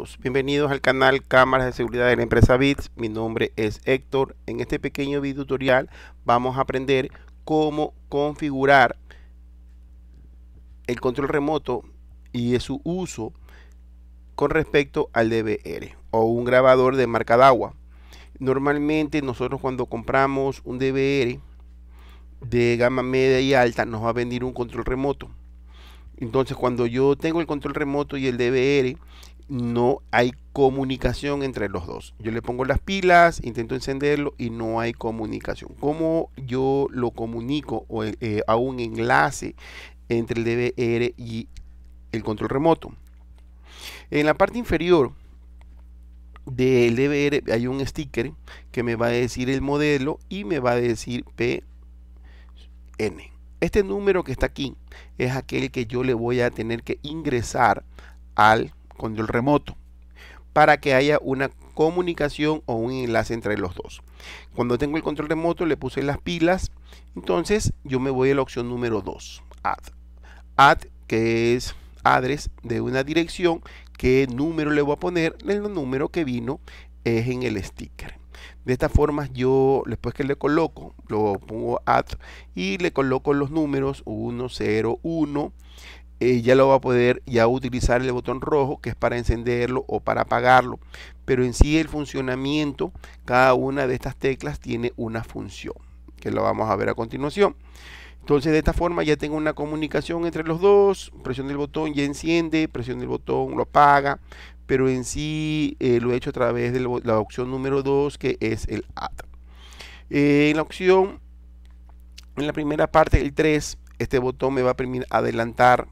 Pues, bienvenidos al canal Cámaras de Seguridad de la empresa BITS. Mi nombre es Héctor. En este pequeño video tutorial vamos a aprender cómo configurar el control remoto y su uso con respecto al DVR o un grabador de marca de agua Normalmente nosotros cuando compramos un DVR de gama media y alta nos va a venir un control remoto. Entonces cuando yo tengo el control remoto y el DVR no hay comunicación entre los dos. Yo le pongo las pilas, intento encenderlo y no hay comunicación. ¿Cómo yo lo comunico eh, a un enlace entre el DVR y el control remoto? En la parte inferior del DVR hay un sticker que me va a decir el modelo y me va a decir PN. Este número que está aquí es aquel que yo le voy a tener que ingresar al control remoto para que haya una comunicación o un enlace entre los dos. Cuando tengo el control remoto le puse las pilas, entonces yo me voy a la opción número 2, add. Add que es adres de una dirección, que número le voy a poner, el número que vino es en el sticker. De esta forma yo después que le coloco, lo pongo add y le coloco los números 101 eh, ya lo va a poder ya utilizar el botón rojo que es para encenderlo o para apagarlo pero en sí el funcionamiento cada una de estas teclas tiene una función que lo vamos a ver a continuación entonces de esta forma ya tengo una comunicación entre los dos presión del botón y enciende presión del botón lo apaga pero en sí eh, lo he hecho a través de la opción número 2 que es el AT eh, en la opción en la primera parte el 3 este botón me va a permitir adelantar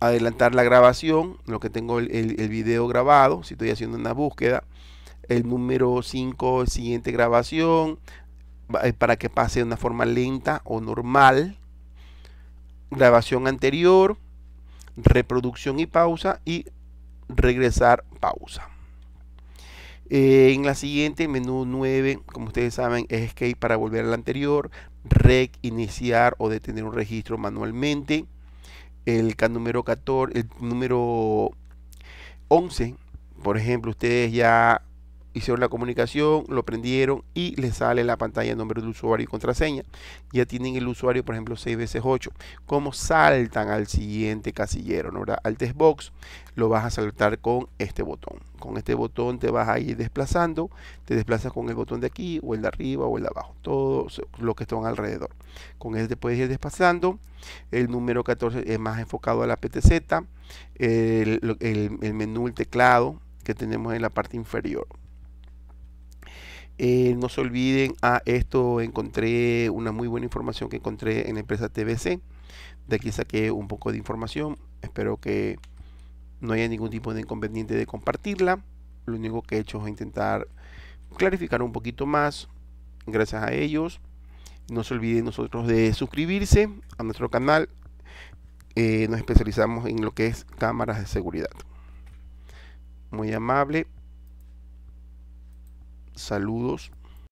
adelantar la grabación, lo que tengo el, el, video grabado, si estoy haciendo una búsqueda, el número 5, siguiente grabación, eh, para que pase de una forma lenta o normal, grabación anterior, reproducción y pausa y regresar pausa. Eh, en la siguiente, menú 9, como ustedes saben, es escape para volver al anterior, rec, iniciar o detener un registro manualmente el número 14, el número 11, por ejemplo, ustedes ya hicieron la comunicación, lo prendieron y le sale la pantalla el nombre del usuario y contraseña. Ya tienen el usuario, por ejemplo, 6 veces 8. ¿Cómo saltan al siguiente casillero? ¿no? Al test box lo vas a saltar con este botón. Con este botón te vas a ir desplazando, te desplazas con el botón de aquí o el de arriba o el de abajo, todos lo que están alrededor. Con él este te puedes ir desplazando. El número 14 es más enfocado a la PTZ, el, el menú, el teclado que tenemos en la parte inferior. Eh, no se olviden, a ah, esto encontré una muy buena información que encontré en la empresa TBC. De aquí saqué un poco de información. Espero que no haya ningún tipo de inconveniente de compartirla. Lo único que he hecho es intentar clarificar un poquito más. Gracias a ellos. No se olviden nosotros de suscribirse a nuestro canal. Eh, nos especializamos en lo que es cámaras de seguridad. Muy amable saludos